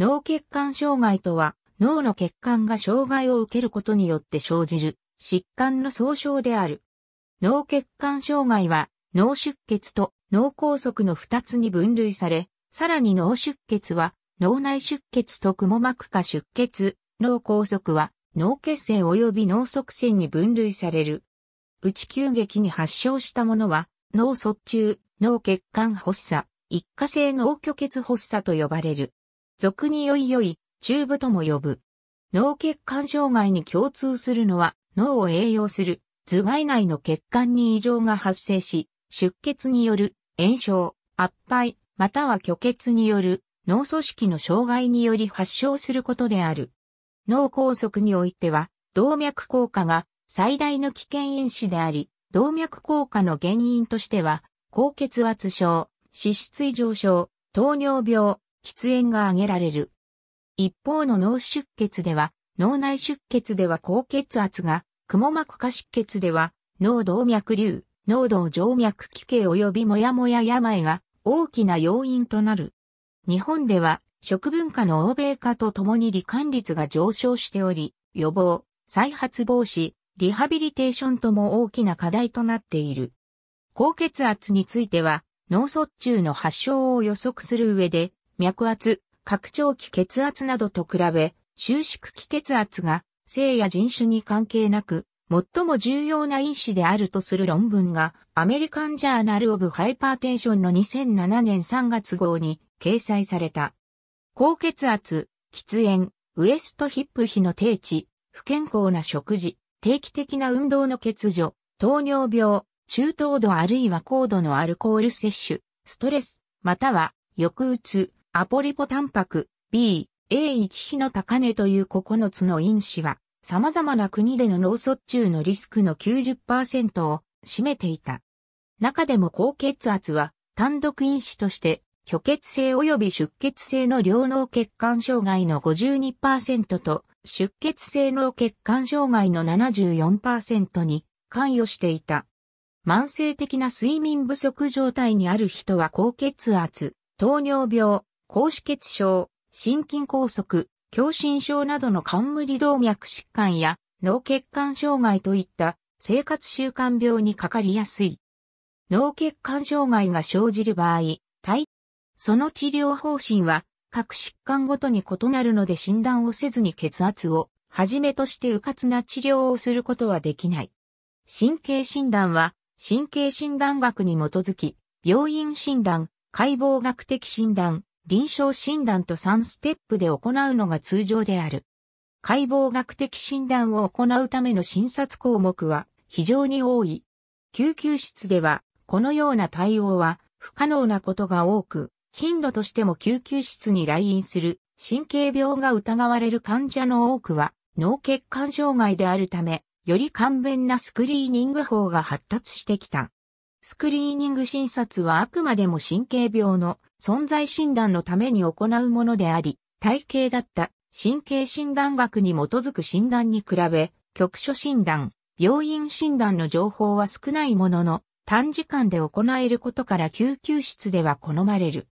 脳血管障害とは、脳の血管が障害を受けることによって生じる疾患の総称である。脳血管障害は、脳出血と脳梗塞の二つに分類され、さらに脳出血は、脳内出血とくも膜下出血、脳梗塞は、脳血栓及び脳側栓に分類される。内急激に発症したものは、脳卒中、脳血管発作、一過性脳虚血発作と呼ばれる。俗によいよい、中部とも呼ぶ。脳血管障害に共通するのは、脳を栄養する頭蓋内の血管に異常が発生し、出血による炎症、圧敗、または虚血による脳組織の障害により発症することである。脳梗塞においては、動脈硬化が最大の危険因子であり、動脈硬化の原因としては、高血圧症、脂質異常症、糖尿病、喫煙が挙げられる。一方の脳出血では、脳内出血では高血圧が、くも膜下出血では、脳動脈瘤、脳動静脈奇形及びもやもや病が大きな要因となる。日本では食文化の欧米化とともに罹患率が上昇しており、予防、再発防止、リハビリテーションとも大きな課題となっている。高血圧については、脳卒中の発症を予測する上で、脈圧、拡張器血圧などと比べ、収縮期血圧が性や人種に関係なく、最も重要な因子であるとする論文が、アメリカンジャーナル・オブ・ハイパーテンションの2007年3月号に掲載された。高血圧、喫煙、ウエストヒップ比の低地、不健康な食事、定期的な運動の欠如、糖尿病、中等度あるいは高度のアルコール摂取、ストレス、または抑うつ、アポリポタンパク B、A1 比の高値という9つの因子は、様々な国での脳卒中のリスクの90%を占めていた。中でも高血圧は、単独因子として、虚血性及び出血性の両脳血管障害の52%と、出血性脳血管障害の74%に関与していた。慢性的な睡眠不足状態にある人は高血圧、糖尿病、高脂血症、心筋梗塞、狭心症などの冠動脈疾患や脳血管障害といった生活習慣病にかかりやすい。脳血管障害が生じる場合、体、その治療方針は各疾患ごとに異なるので診断をせずに血圧をはじめとして迂闊な治療をすることはできない。神経診断は神経診断学に基づき、病院診断、解剖学的診断、臨床診断と3ステップで行うのが通常である。解剖学的診断を行うための診察項目は非常に多い。救急室では、このような対応は不可能なことが多く、頻度としても救急室に来院する神経病が疑われる患者の多くは脳血管障害であるため、より簡便なスクリーニング法が発達してきた。スクリーニング診察はあくまでも神経病の存在診断のために行うものであり、体系だった神経診断学に基づく診断に比べ、局所診断、病院診断の情報は少ないものの、短時間で行えることから救急室では好まれる。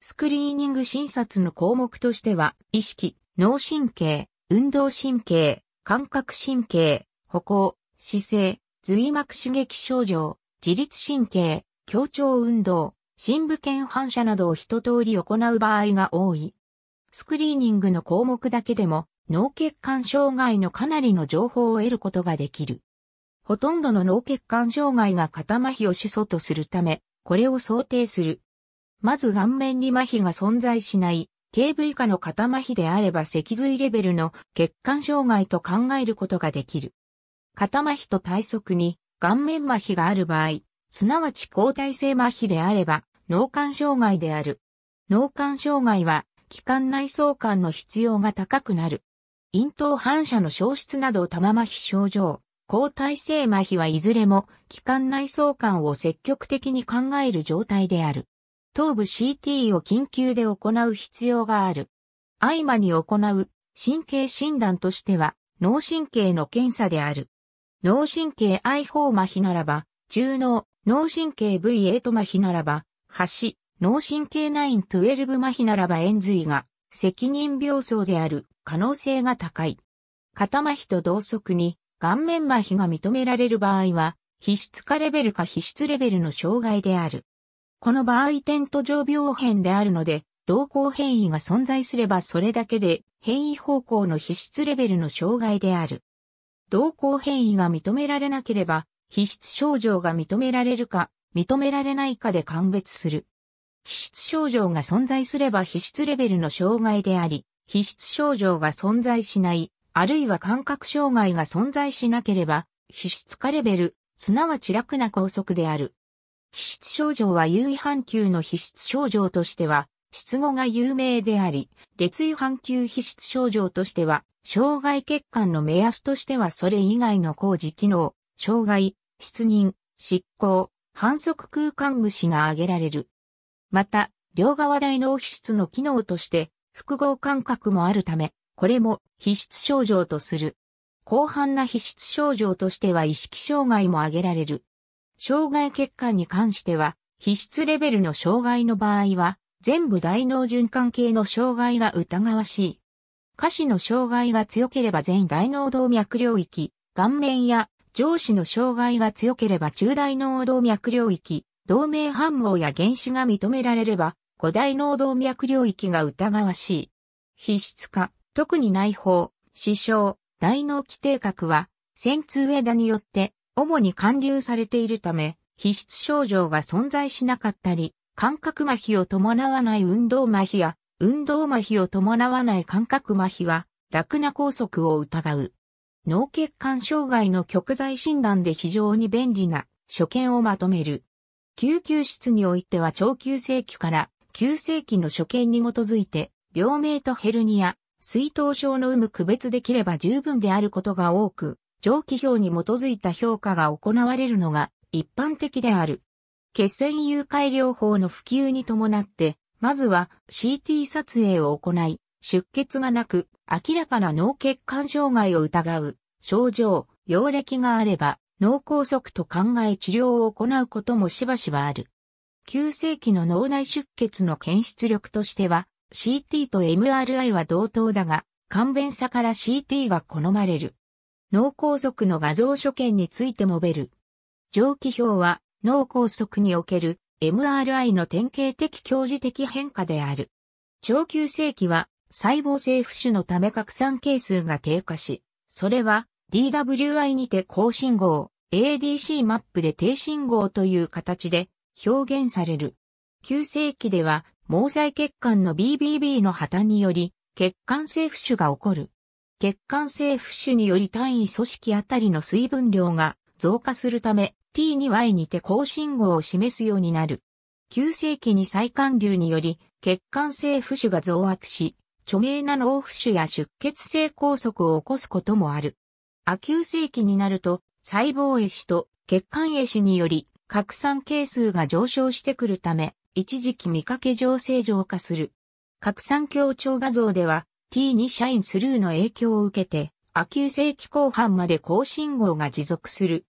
スクリーニング診察の項目としては、意識、脳神経、運動神経、感覚神経、歩行、姿勢、髄膜刺激症状、自律神経、協調運動、深部腱反射などを一通り行う場合が多い。スクリーニングの項目だけでも脳血管障害のかなりの情報を得ることができる。ほとんどの脳血管障害が肩麻痺を始祖とするため、これを想定する。まず顔面に麻痺が存在しない、k 部以下の肩麻痺であれば脊髄レベルの血管障害と考えることができる。肩麻痺と体側に顔面麻痺がある場合、すなわち抗体性麻痺であれば、脳幹障害である。脳幹障害は、気管内相関の必要が高くなる。咽頭反射の消失など玉麻痺症状、抗体性麻痺はいずれも気管内相関を積極的に考える状態である。頭部 CT を緊急で行う必要がある。合間に行う神経診断としては脳神経の検査である。脳神経 I4 麻痺ならば、中脳、脳神経 V8 麻痺ならば、橋、脳神経9-12麻痺ならば円髄が、責任病巣である可能性が高い。肩麻痺と同側に、顔面麻痺が認められる場合は、皮質化レベルか皮質レベルの障害である。この場合点途上病変であるので、動向変異が存在すればそれだけで変異方向の皮質レベルの障害である。同行変異が認められなければ、皮質症状が認められるか、認められないかで鑑別する。皮質症状が存在すれば皮質レベルの障害であり、皮質症状が存在しない、あるいは感覚障害が存在しなければ、皮質化レベル、すなわち楽な拘束である。皮質症状は優位半球の皮質症状としては、失語が有名であり、劣位半球皮質症状としては、障害欠陥の目安としてはそれ以外の工事機能、障害、失認、執行、反則空間視が挙げられる。また、両側大脳皮質の機能として複合感覚もあるため、これも皮質症状とする。広範な皮質症状としては意識障害も挙げられる。障害欠陥に関しては、皮質レベルの障害の場合は、全部大脳循環系の障害が疑わしい。下肢の障害が強ければ全大脳動脈領域、顔面や上肢の障害が強ければ中大脳動脈領域、同盟反応や原子が認められれば、古大脳動脈領域が疑わしい。皮質化、特に内包、死傷、大脳基底核は、線通枝によって、主に貫流されているため、皮質症状が存在しなかったり、感覚麻痺を伴わない運動麻痺や、運動麻痺を伴わない感覚麻痺は、楽な拘束を疑う。脳血管障害の極在診断で非常に便利な所見をまとめる。救急室においては超急性期から急性期の所見に基づいて、病名とヘルニア、水頭症の有無区別できれば十分であることが多く、上記表に基づいた評価が行われるのが一般的である。血栓誘拐療法の普及に伴って、まずは CT 撮影を行い、出血がなく、明らかな脳血管障害を疑う、症状、病歴があれば、脳梗塞と考え治療を行うこともしばしばある。急性期の脳内出血の検出力としては、CT と MRI は同等だが、簡便さから CT が好まれる。脳梗塞の画像所見についてもべる。上記表は脳梗塞における MRI の典型的強磁的変化である。超急性期は細胞性不種のため拡散係数が低下し、それは DWI にて高信号、ADC マップで低信号という形で表現される。急性期では毛細血管の BBB の破綻により血管性不種が起こる。血管性不種により単位組織あたりの水分量が増加するため T2Y にて高信号を示すようになる。急世紀に再管流により、血管性浮腫が増悪し、著名な脳浮腫や出血性拘束を起こすこともある。亜急世紀になると、細胞壊死と血管壊死により、拡散係数が上昇してくるため、一時期見かけ上正常化する。拡散強調画像では、T2 シャインスルーの影響を受けて、亜急世紀後半まで高信号が持続する。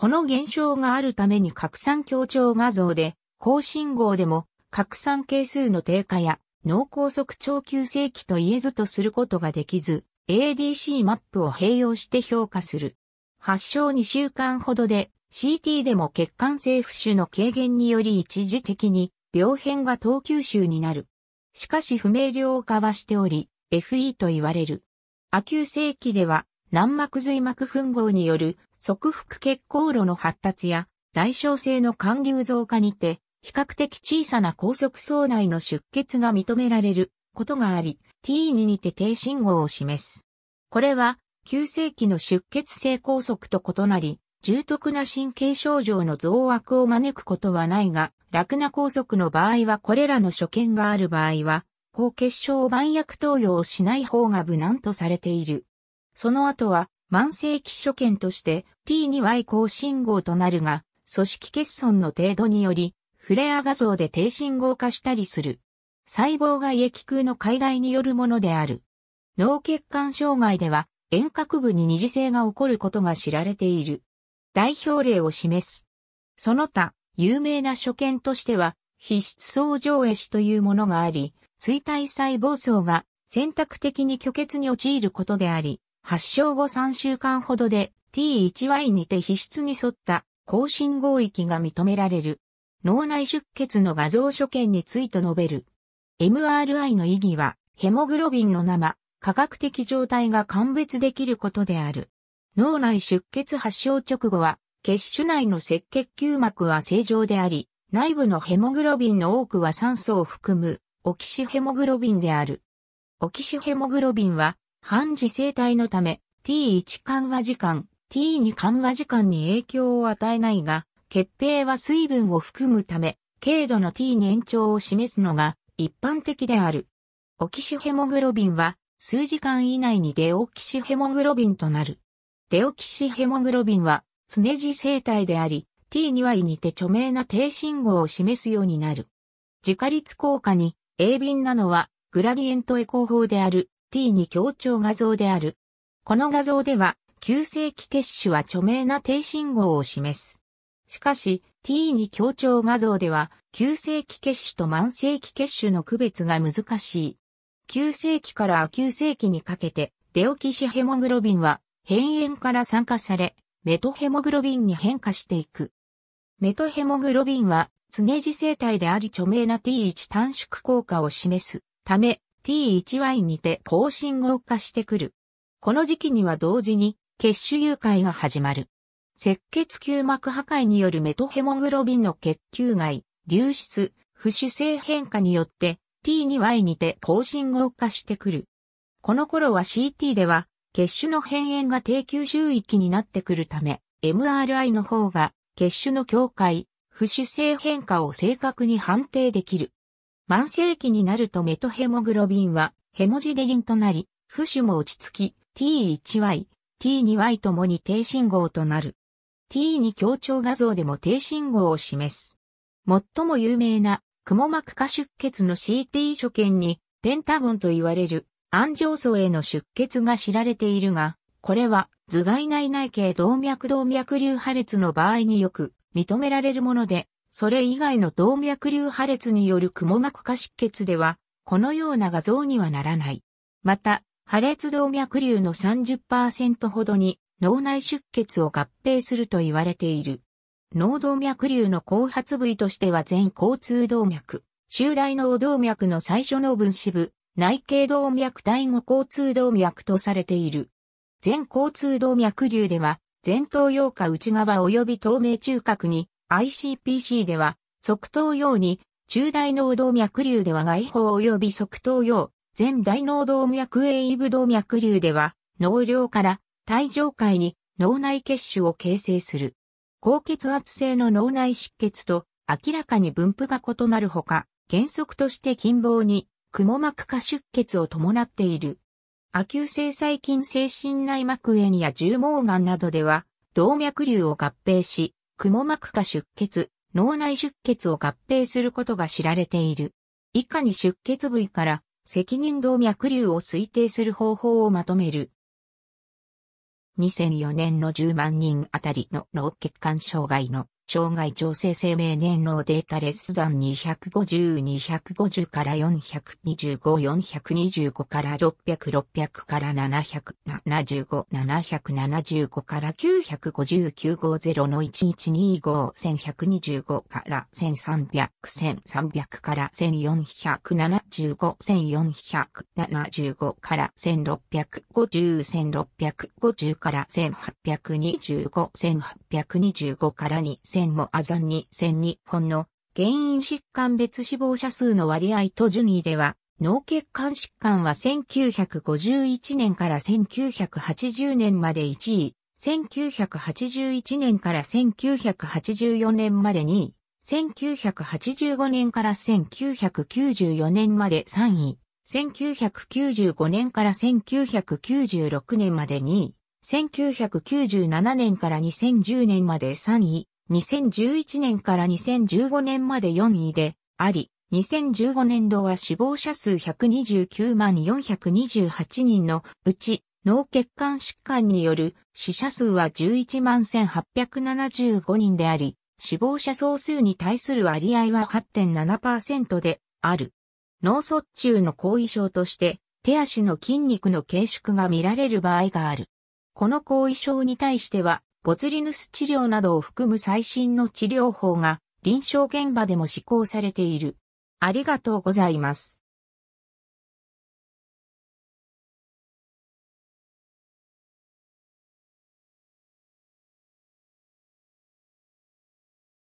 この現象があるために拡散強調画像で、高信号でも拡散係数の低下や脳梗塞超急性期と言えずとすることができず、ADC マップを併用して評価する。発症2週間ほどで CT でも血管性浮腫の軽減により一時的に病変が等級臭になる。しかし不明瞭化はしており、FE と言われる。亜急性期では軟膜髄膜吻合による側腹血行路の発達や、代償性の肝流増加にて、比較的小さな高速層内の出血が認められることがあり、T2 にて低信号を示す。これは、急性期の出血性拘束と異なり、重篤な神経症状の増悪を招くことはないが、楽な拘束の場合はこれらの所見がある場合は、高血症万板薬投与をしない方が無難とされている。その後は、慢性期所見として T2Y 高信号となるが、組織欠損の程度により、フレア画像で低信号化したりする。細胞外液空の海外によるものである。脳血管障害では、遠隔部に二次性が起こることが知られている。代表例を示す。その他、有名な所見としては、皮質層上絵師というものがあり、衰体細胞層が選択的に虚血に陥ることであり、発症後3週間ほどで T1Y にて皮質に沿った更新合域が認められる。脳内出血の画像所見について述べる。MRI の意義は、ヘモグロビンの生、科学的状態が鑑別できることである。脳内出血発症直後は、血腫内の赤血球膜は正常であり、内部のヘモグロビンの多くは酸素を含む、オキシヘモグロビンである。オキシヘモグロビンは、半時生体のため T1 緩和時間、T2 緩和時間に影響を与えないが、血平は水分を含むため、軽度の T 年長を示すのが一般的である。オキシヘモグロビンは数時間以内にデオキシヘモグロビンとなる。デオキシヘモグロビンは常時生体であり、T2 は胃にて著名な低信号を示すようになる。自家率効果に鋭敏なのはグラディエントエコー法である T に強調画像である。この画像では、旧世紀血種は著名な低信号を示す。しかし、T に強調画像では、旧世紀血種と慢性期血種の区別が難しい。旧世紀から旧世紀にかけて、デオキシヘモグロビンは、変炎から酸化され、メトヘモグロビンに変化していく。メトヘモグロビンは、常時生体であり著名な T1 短縮効果を示すため、T1Y にて更新後化してくる。この時期には同時に血腫誘拐が始まる。赤血球膜破壊によるメトヘモグロビンの血球外、流出、不主性変化によって T2Y にて更新後化してくる。この頃は CT では血腫の変炎が低吸収域になってくるため、MRI の方が血腫の境界、不主性変化を正確に判定できる。慢世紀になるとメトヘモグロビンはヘモジデリンとなり、浮腫も落ち着き、T1Y、T2Y ともに低信号となる。T2 強調画像でも低信号を示す。最も有名な、雲膜下出血の CT 所見に、ペンタゴンと言われる、安上層への出血が知られているが、これは、頭蓋内内径動脈動脈瘤破裂の場合によく認められるもので、それ以外の動脈瘤破裂による雲膜下出血では、このような画像にはならない。また、破裂動脈瘤の30%ほどに脳内出血を合併すると言われている。脳動脈瘤の後発部位としては全交通動脈、周大脳動脈の最初の分子部、内頸動脈第5交通動脈とされている。全交通動脈瘤では、前頭葉下内側及び透明中核に ICPC では、側頭葉に、中大脳動脈瘤では外方及び側頭葉、前大脳動脈イ部動脈瘤では、脳量から体上界に脳内血腫を形成する。高血圧性の脳内出血と明らかに分布が異なるほか、原則として近傍に、くも膜下出血を伴っている。亜急性細菌性心内膜炎や重毛癌などでは、動脈瘤を合併し、くも膜下出血、脳内出血を合併することが知られている。以下に出血部位から責任動脈瘤を推定する方法をまとめる。2004年の10万人あたりの脳血管障害の障害調整生命年老データレス算250、250から425、425から600、600から700、75、775から959、950の1125、1125から1300、1300から1475、1475から1650、1650から1825、1825から2000線もアザン2線日本の原因疾患別死亡者数の割合とジュニーでは、脳血管疾患は1951年から1980年まで1位、1981年から1984年まで2位、1985年から1994年まで3位、1995年から1996年まで2位、1997年から2010年まで3位、2011年から2015年まで4位であり、2015年度は死亡者数129万428人のうち、脳血管疾患による死者数は11万1875人であり、死亡者総数に対する割合は8.7%である。脳卒中の後遺症として、手足の筋肉の軽縮が見られる場合がある。この後遺症に対しては、ボツリヌス治療などを含む最新の治療法が臨床現場でも施行されている。ありがとうございます。